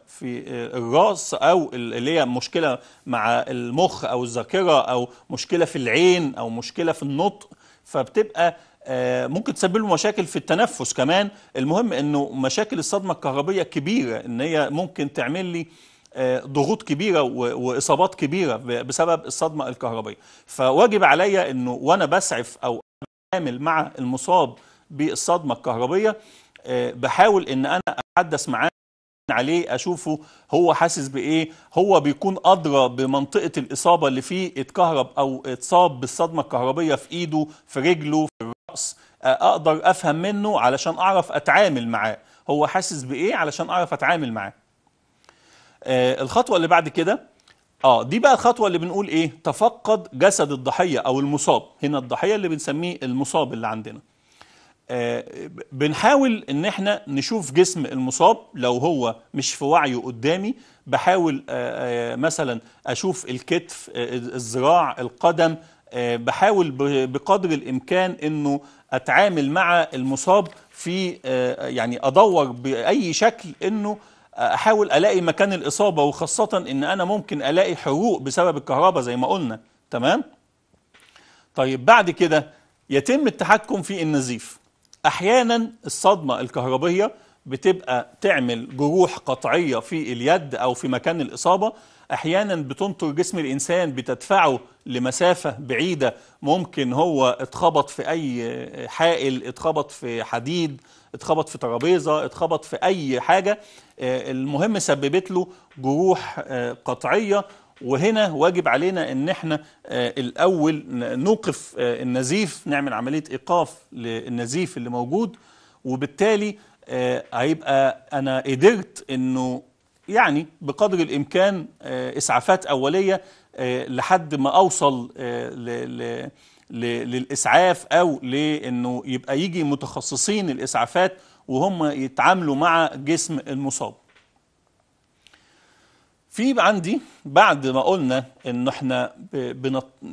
في الراس او اللي هي مشكله مع المخ او الذاكره او مشكله في العين او مشكله في النطق فبتبقى آه، ممكن تسبب له مشاكل في التنفس كمان المهم انه مشاكل الصدمه الكهربيه كبيره ان هي ممكن تعمل لي آه، ضغوط كبيره واصابات كبيره بسبب الصدمه الكهربيه فواجب عليا انه وانا بسعف او اتعامل مع المصاب بالصدمه الكهربيه آه، بحاول ان انا اتحدث معاه عليه اشوفه هو حاسس بايه هو بيكون ادرى بمنطقه الاصابه اللي فيه اتكهرب او اتصاب بالصدمه الكهربيه في ايده في رجله في الراس آه، اقدر افهم منه علشان اعرف اتعامل معاه هو حاسس بايه علشان اعرف اتعامل معاه آه، الخطوه اللي بعد كده اه دي بقى الخطوه اللي بنقول ايه تفقد جسد الضحيه او المصاب هنا الضحيه اللي بنسميه المصاب اللي عندنا آه، بنحاول ان احنا نشوف جسم المصاب لو هو مش في وعيه قدامي بحاول آه، آه، مثلا اشوف الكتف الذراع القدم بحاول بقدر الامكان انه اتعامل مع المصاب في يعني ادور باي شكل انه احاول الاقي مكان الاصابه وخاصه ان انا ممكن الاقي حروق بسبب الكهرباء زي ما قلنا تمام طيب بعد كده يتم التحكم في النزيف احيانا الصدمه الكهربيه بتبقى تعمل جروح قطعيه في اليد او في مكان الاصابه احيانا بتنطر جسم الانسان بتدفعه لمسافه بعيده ممكن هو اتخبط في اي حائل اتخبط في حديد اتخبط في ترابيزه اتخبط في اي حاجه آه، المهم سببت له جروح آه، قطعيه وهنا واجب علينا ان احنا آه، الاول نوقف آه، النزيف نعمل عمليه ايقاف للنزيف اللي موجود وبالتالي آه، هيبقى انا قدرت انه يعني بقدر الامكان اسعافات اوليه لحد ما اوصل للاسعاف او لانه يبقى يجي متخصصين الاسعافات وهم يتعاملوا مع جسم المصاب في عندي بعد ما قلنا ان احنا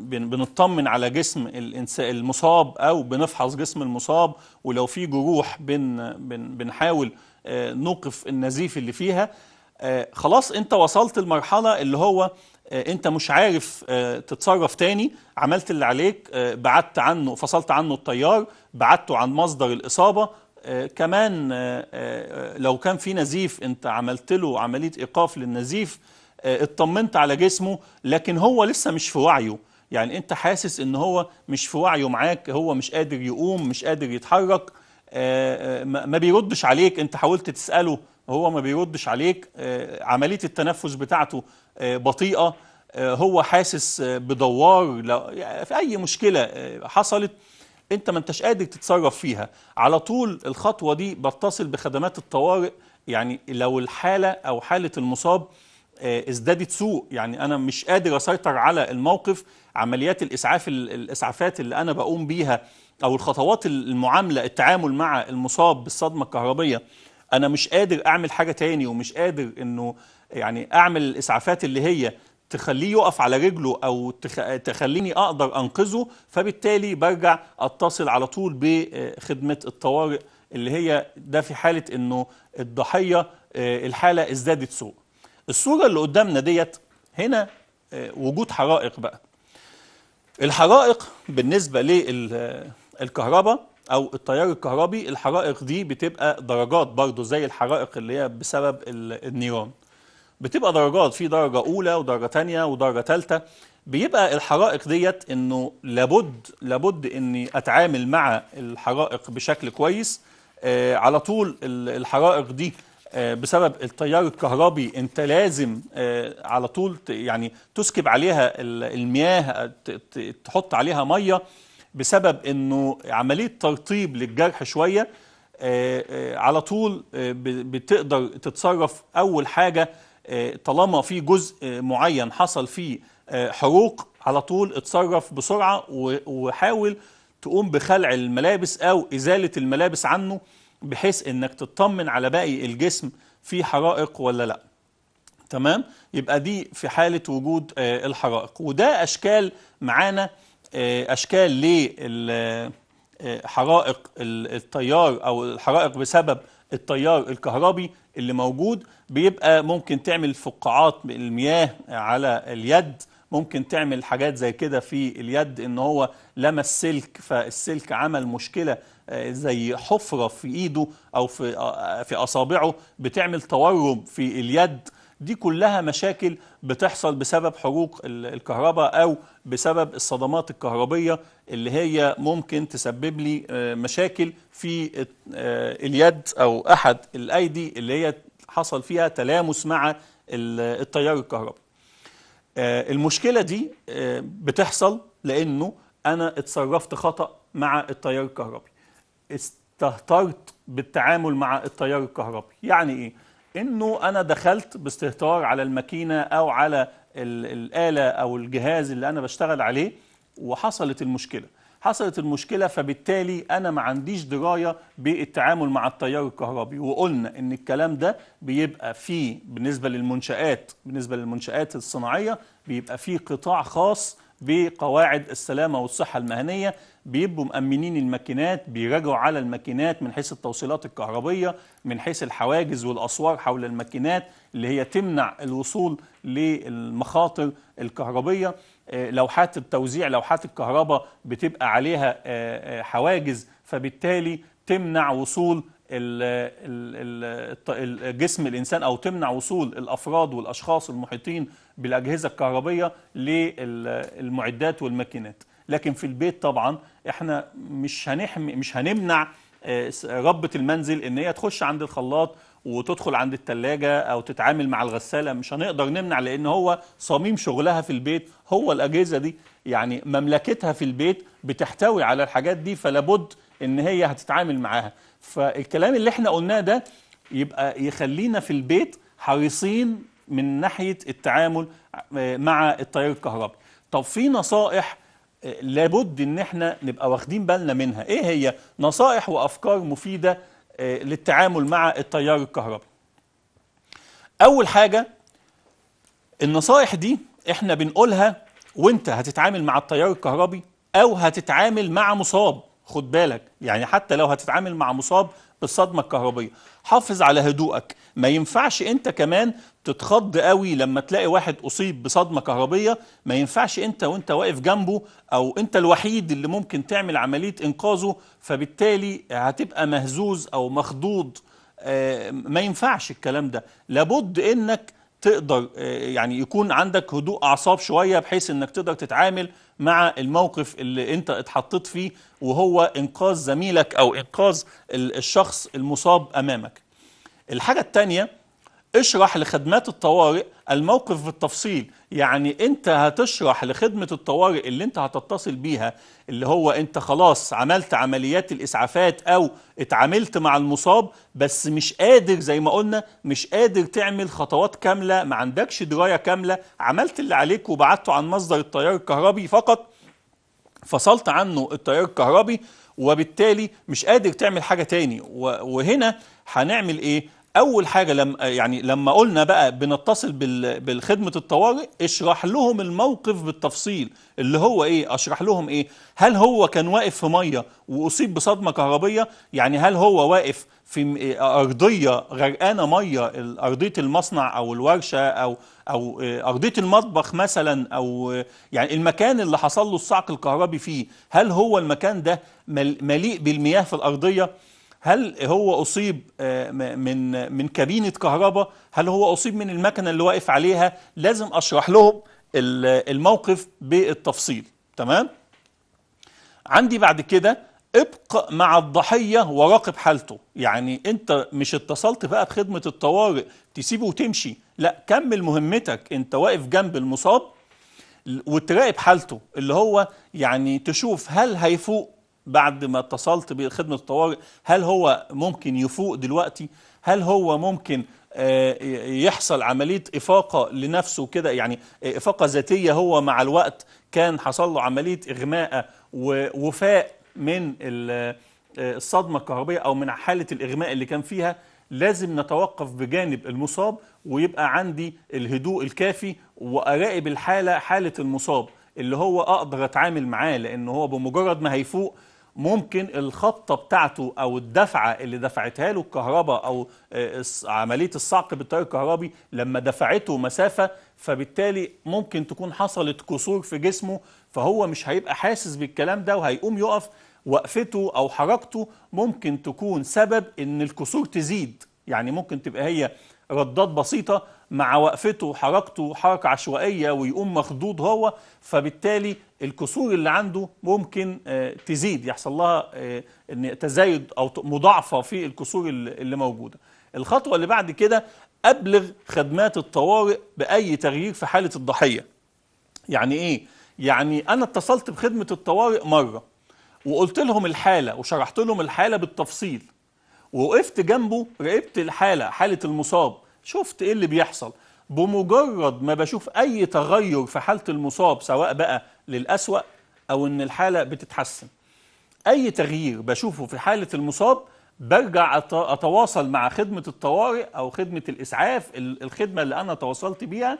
بنطمن على جسم الانسان المصاب او بنفحص جسم المصاب ولو في جروح بن بنحاول آه، نوقف النزيف اللي فيها آه، خلاص انت وصلت المرحله اللي هو آه، انت مش عارف تتصرف تاني عملت اللي عليك بعدت عنه فصلت عنه التيار بعدته عن مصدر الاصابه آه، كمان آه، آه، لو كان في نزيف انت عملت له عمليه ايقاف للنزيف اطمنت على جسمه لكن هو لسه مش في وعيه يعني انت حاسس ان هو مش في وعيه معاك هو مش قادر يقوم مش قادر يتحرك ما بيردش عليك انت حاولت تساله هو ما بيردش عليك عمليه التنفس بتاعته بطيئه هو حاسس بدوار في اي مشكله حصلت انت ما انتش قادر تتصرف فيها على طول الخطوه دي بتصل بخدمات الطوارئ يعني لو الحاله او حاله المصاب آه، ازدادت سوء يعني انا مش قادر اسيطر على الموقف عمليات الاسعاف الاسعافات اللي انا بقوم بيها او الخطوات المعامله التعامل مع المصاب بالصدمه الكهربيه انا مش قادر اعمل حاجه تاني ومش قادر انه يعني اعمل الاسعافات اللي هي تخليه يقف على رجله او تخليني اقدر انقذه فبالتالي برجع اتصل على طول بخدمه الطوارئ اللي هي ده في حاله انه الضحيه آه، الحاله ازدادت سوء. الصوره اللي قدامنا ديت هنا آه، وجود حرائق بقى. الحرائق بالنسبه للكهرباء او التيار الكهربي الحرائق دي بتبقى درجات برضو زي الحرائق اللي هي بسبب النيران. بتبقى درجات في درجة أولى ودرجة تانية ودرجة تالتة بيبقى الحرائق ديت إنه لابد لابد إني أتعامل مع الحرائق بشكل كويس آه على طول الحرائق دي آه بسبب التيار الكهربي انت لازم آه على طول يعني تسكب عليها المياه تحط عليها ميه بسبب انه عمليه ترطيب للجرح شويه آه، آه، على طول آه، بتقدر تتصرف اول حاجه آه، طالما في جزء آه، معين حصل فيه آه، حروق على طول اتصرف بسرعة وحاول تقوم بخلع الملابس أو إزالة الملابس عنه بحيث إنك تطمن على باقي الجسم في حرائق ولا لأ تمام يبقى دي في حالة وجود الحرائق وده أشكال معانا أشكال لحرائق التيار أو الحرائق بسبب التيار الكهربي اللي موجود بيبقى ممكن تعمل فقاعات المياه على اليد ممكن تعمل حاجات زي كده في اليد ان هو لمس سلك فالسلك عمل مشكله آه، زي حفره في ايده او في آه، آه، في اصابعه بتعمل تورم في اليد دي كلها مشاكل بتحصل بسبب حروق الكهرباء او بسبب الصدمات الكهربيه اللي هي ممكن تسبب لي آه، مشاكل في آه، اليد أو أحد الأيدي اللي هي حصل فيها تلامس مع التيار الكهربي آه، المشكلة دي بتحصل لأنه أنا اتصرفت خطأ مع التيار الكهربي استهترت بالتعامل مع التيار الكهربي يعني إيه؟ انه انا دخلت باستهتار على الماكينه او على الاله او الجهاز اللي انا بشتغل عليه وحصلت المشكله حصلت المشكله فبالتالي انا ما عنديش درايه بالتعامل مع التيار الكهربي وقلنا ان الكلام ده بيبقى فيه بالنسبه للمنشات بالنسبه للمنشات الصناعيه بيبقى فيه قطاع خاص بقواعد السلامه والصحه المهنيه بيبقوا مأمنين الماكينات بيراجعوا على الماكينات من حيث التوصيلات الكهربيه من حيث الحواجز والاسوار حول الماكينات اللي هي تمنع الوصول للمخاطر الكهربيه آه، لوحات التوزيع لوحات الكهرباء بتبقى عليها آه، آه، حواجز فبالتالي تمنع وصول جسم الإنسان أو تمنع وصول الأفراد والأشخاص المحيطين بالأجهزة الكهربية للمعدات والماكينات لكن في البيت طبعا احنا مش هنحمي مش هنمنع ربة المنزل ان هي تخش عند الخلاط وتدخل عند التلاجة أو تتعامل مع الغسالة مش هنقدر نمنع لأن هو صميم شغلها في البيت هو الأجهزة دي يعني مملكتها في البيت بتحتوي على الحاجات دي فلابد إن هي هتتعامل معاها فالكلام اللي احنا قلناه ده يبقى يخلينا في البيت حريصين من ناحية التعامل آه، مع التيار الكهربي طب في نصائح آه، لابد ان احنا نبقى واخدين بالنا منها ايه هي نصائح وافكار مفيده آه، للتعامل مع التيار الكهربي اول حاجه النصائح دي احنا بنقولها وانت هتتعامل مع التيار الكهربي او هتتعامل مع مصاب خد بالك يعني حتى لو هتتعامل مع مصاب بالصدمة الكهربية حافظ على هدوءك ما ينفعش انت كمان تتخض قوي لما تلاقي واحد اصيب بصدمة كهربية ما ينفعش انت وانت واقف جنبه او انت الوحيد اللي ممكن تعمل عملية انقاذه فبالتالي هتبقى مهزوز او مخضوض آه، ما ينفعش الكلام ده لابد انك تقدر آه، يعني يكون عندك هدوء اعصاب شويه بحيث انك تقدر تتعامل مع الموقف اللي انت اتحطيت فيه وهو انقاذ زميلك او انقاذ الشخص المصاب امامك الحاجه الثانيه اشرح لخدمات الطوارئ الموقف بالتفصيل يعني انت هتشرح لخدمة الطوارئ اللي انت هتتصل بيها اللي هو انت خلاص عملت عمليات الاسعافات او اتعاملت مع المصاب بس مش قادر زي ما قلنا مش قادر تعمل خطوات كاملة ما عندكش دراية كاملة عملت اللي عليك وبعدته عن مصدر التيار الكهربي فقط فصلت عنه التيار الكهربي وبالتالي مش قادر تعمل حاجة تاني وهنا هنعمل ايه اول حاجه لما يعني لما قلنا بقى بنتصل بالخدمه الطوارئ اشرح لهم الموقف بالتفصيل اللي هو ايه اشرح لهم ايه هل هو كان واقف في ميه واصيب بصدمه كهربيه يعني هل هو واقف في ارضيه غرقانه ميه ارضيه المصنع او الورشه او او آه، ارضيه المطبخ مثلا او آه، يعني المكان اللي حصل له الصعق الكهربي فيه هل هو المكان ده مليء بالمياه في الارضيه هل هو أصيب آه، من من كابينة كهرباء هل هو أصيب من المكنة اللي واقف عليها لازم أشرح لهم الموقف بالتفصيل تمام عندي بعد كده ابق مع الضحية وراقب حالته يعني انت مش اتصلت بقى بخدمة الطوارئ تسيبه وتمشي لا كمل مهمتك انت واقف جنب المصاب وتراقب حالته اللي هو يعني تشوف هل هيفوق بعد ما اتصلت بخدمه الطوارئ هل هو ممكن يفوق دلوقتي هل هو ممكن آه، يحصل عمليه افاقه لنفسه كده يعني افاقه ذاتيه هو مع الوقت كان حصل له عمليه اغماء ووفاء من آه، الصدمه الكهربيه او من حاله الاغماء اللي كان فيها لازم نتوقف بجانب المصاب ويبقى عندي الهدوء الكافي واراقب الحاله حاله المصاب اللي هو اقدر اتعامل معاه لان هو بمجرد ما هيفوق ممكن الخبطه بتاعته او الدفعه اللي دفعتها له الكهرباء او آه، عمليه الصعق بالتيار الكهربي لما دفعته مسافه فبالتالي ممكن تكون حصلت كسور في جسمه فهو مش هيبقى حاسس بالكلام ده وهيقوم يقف وقفته او حركته ممكن تكون سبب ان الكسور تزيد يعني ممكن تبقى هي ردات بسيطه مع وقفته حركته حركة عشوائية ويقوم مخضوض هو فبالتالي الكسور اللي عنده ممكن آه، تزيد يحصل لها آه، ان تزايد أو مضاعفة في الكسور اللي موجودة الخطوة اللي بعد كده أبلغ خدمات الطوارئ بأي تغيير في حالة الضحية يعني إيه؟ يعني أنا اتصلت بخدمة الطوارئ مرة وقلت لهم الحالة وشرحت لهم الحالة بالتفصيل ووقفت جنبه راقبت الحالة حالة المصاب شفت ايه اللي بيحصل بمجرد ما بشوف اي تغير في حاله المصاب سواء بقى للأسوأ او ان الحاله بتتحسن اي تغيير بشوفه في حاله المصاب برجع اتواصل مع خدمه الطوارئ او خدمه الاسعاف الخدمه اللي انا تواصلت بيها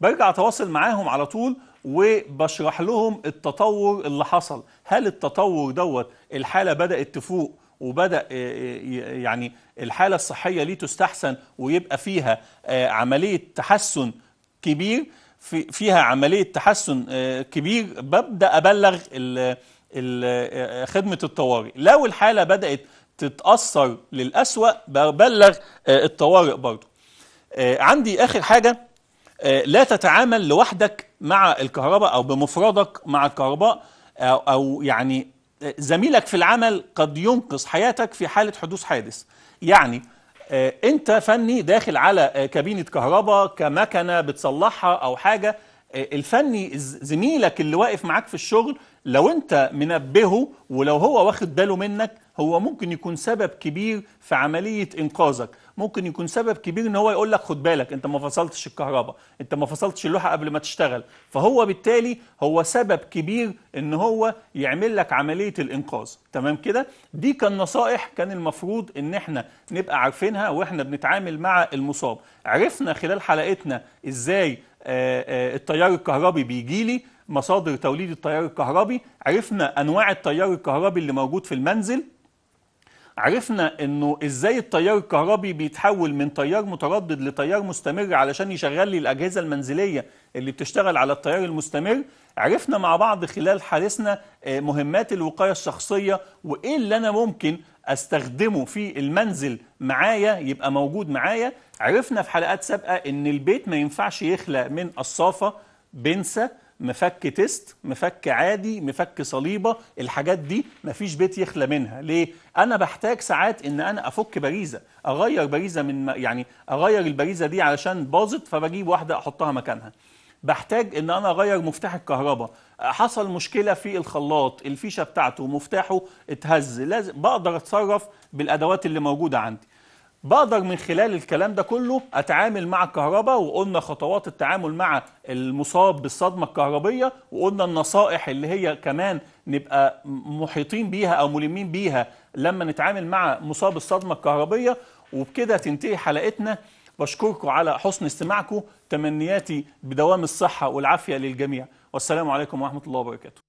برجع اتواصل معاهم على طول وبشرح لهم التطور اللي حصل هل التطور دوت الحاله بدات تفوق وبدا آه، آه، يعني الحاله الصحيه ليه تستحسن ويبقى فيها آه، عمليه تحسن كبير في فيها عمليه تحسن كبير ببدا ابلغ خدمه الطوارئ لو الحاله بدات تتاثر للاسوا ببلغ الطوارئ برضه عندي اخر حاجه لا تتعامل لوحدك مع الكهرباء او بمفردك مع الكهرباء او يعني زميلك في العمل قد ينقذ حياتك في حالة حدوث حادث يعني آه، انت فني داخل على آه، كابينة كهرباء كمكنة بتصلحها او حاجة آه، الفني زميلك اللي واقف معاك في الشغل لو انت منبهه ولو هو واخد باله منك هو ممكن يكون سبب كبير في عمليه انقاذك ممكن يكون سبب كبير ان هو يقول لك خد بالك انت ما فصلتش الكهرباء انت ما فصلتش اللوحه قبل ما تشتغل فهو بالتالي هو سبب كبير ان هو يعمل لك عمليه الانقاذ تمام كده دي كان نصائح كان المفروض ان احنا نبقى عارفينها واحنا بنتعامل مع المصاب عرفنا خلال حلقتنا ازاي آه، آه، التيار الكهربي بيجي لي مصادر توليد التيار الكهربي عرفنا انواع التيار الكهربي اللي موجود في المنزل عرفنا انه ازاي التيار الكهربي بيتحول من تيار متردد لتيار مستمر علشان يشغل لي الاجهزه المنزليه اللي بتشتغل على التيار المستمر عرفنا مع بعض خلال حديثنا آه، مهمات الوقايه الشخصيه وايه اللي انا ممكن استخدمه في المنزل معايا يبقى موجود معايا عرفنا في حلقات سابقه ان البيت ما ينفعش يخلى من الصافه بنسه مفك تيست مفك عادي مفك صليبه الحاجات دي مفيش بيت يخلى منها ليه انا بحتاج ساعات ان انا افك باريزه اغير باريزه من يعني اغير الباريزه دي علشان باظت فبجيب واحده احطها مكانها بحتاج ان انا اغير مفتاح الكهرباء حصل مشكله في الخلاط الفيشه بتاعته مفتاحه اتهز لازم بقدر اتصرف بالادوات اللي موجوده عندي بقدر من خلال الكلام ده كله اتعامل مع الكهرباء وقلنا خطوات التعامل مع المصاب بالصدمه الكهربيه وقلنا النصائح اللي هي كمان نبقى محيطين بيها او ملمين بيها لما نتعامل مع مصاب الصدمه الكهربيه وبكده تنتهي حلقتنا بشكركم على حسن استماعكم تمنياتي بدوام الصحه والعافيه للجميع والسلام عليكم ورحمه الله وبركاته